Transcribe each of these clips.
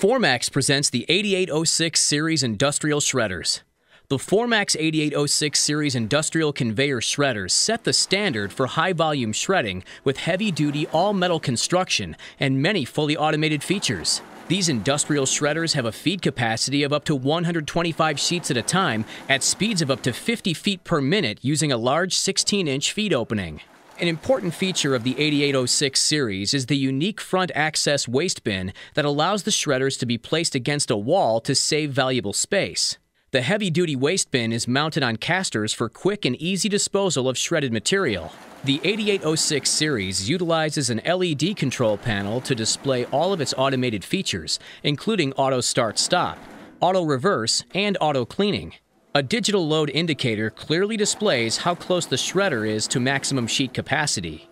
Formax presents the 8806 Series Industrial Shredders. The Formax 8806 Series Industrial Conveyor Shredders set the standard for high volume shredding with heavy duty all metal construction and many fully automated features. These industrial shredders have a feed capacity of up to 125 sheets at a time at speeds of up to 50 feet per minute using a large 16 inch feed opening. An important feature of the 8806 series is the unique front access waste bin that allows the shredders to be placed against a wall to save valuable space. The heavy-duty waste bin is mounted on casters for quick and easy disposal of shredded material. The 8806 series utilizes an LED control panel to display all of its automated features, including auto start-stop, auto reverse, and auto cleaning. A digital load indicator clearly displays how close the shredder is to maximum sheet capacity.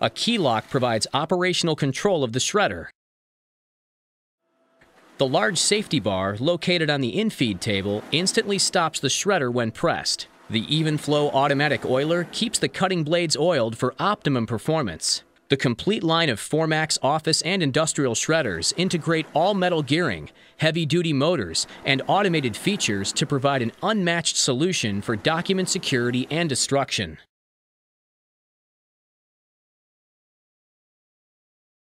A key lock provides operational control of the shredder. The large safety bar located on the infeed table instantly stops the shredder when pressed. The even flow automatic oiler keeps the cutting blades oiled for optimum performance. The complete line of Formax office and industrial shredders integrate all metal gearing, heavy duty motors, and automated features to provide an unmatched solution for document security and destruction.